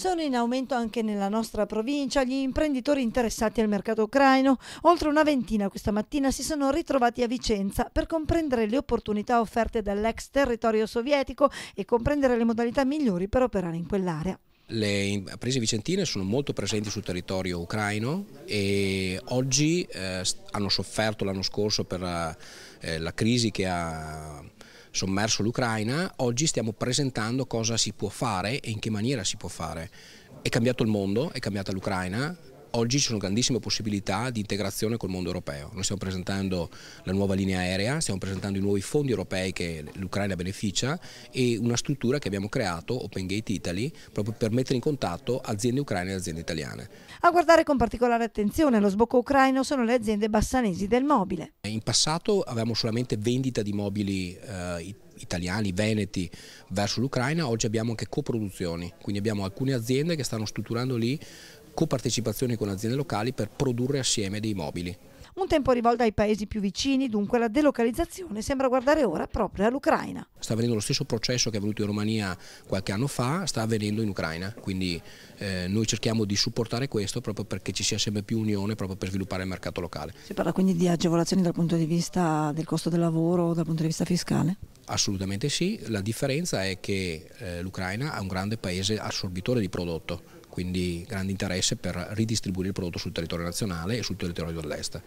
Sono in aumento anche nella nostra provincia gli imprenditori interessati al mercato ucraino. Oltre una ventina questa mattina si sono ritrovati a Vicenza per comprendere le opportunità offerte dall'ex territorio sovietico e comprendere le modalità migliori per operare in quell'area. Le imprese vicentine sono molto presenti sul territorio ucraino e oggi eh, hanno sofferto l'anno scorso per eh, la crisi che ha sommerso l'Ucraina, oggi stiamo presentando cosa si può fare e in che maniera si può fare. È cambiato il mondo, è cambiata l'Ucraina, oggi ci sono grandissime possibilità di integrazione col mondo europeo. Noi stiamo presentando la nuova linea aerea, stiamo presentando i nuovi fondi europei che l'Ucraina beneficia e una struttura che abbiamo creato, Open Gate Italy, proprio per mettere in contatto aziende ucraine e aziende italiane. A guardare con particolare attenzione lo sbocco ucraino sono le aziende bassanesi del mobile. In passato avevamo solamente vendita di mobili eh, italiani, veneti verso l'Ucraina, oggi abbiamo anche coproduzioni, quindi abbiamo alcune aziende che stanno strutturando lì copartecipazioni con aziende locali per produrre assieme dei mobili. Un tempo rivolto ai paesi più vicini, dunque la delocalizzazione sembra guardare ora proprio all'Ucraina. Sta avvenendo lo stesso processo che è avvenuto in Romania qualche anno fa, sta avvenendo in Ucraina, quindi eh, noi cerchiamo di supportare questo proprio perché ci sia sempre più unione, proprio per sviluppare il mercato locale. Si parla quindi di agevolazioni dal punto di vista del costo del lavoro, dal punto di vista fiscale? Assolutamente sì, la differenza è che eh, l'Ucraina è un grande paese assorbitore di prodotto, quindi grande interesse per ridistribuire il prodotto sul territorio nazionale e sul territorio dell'est.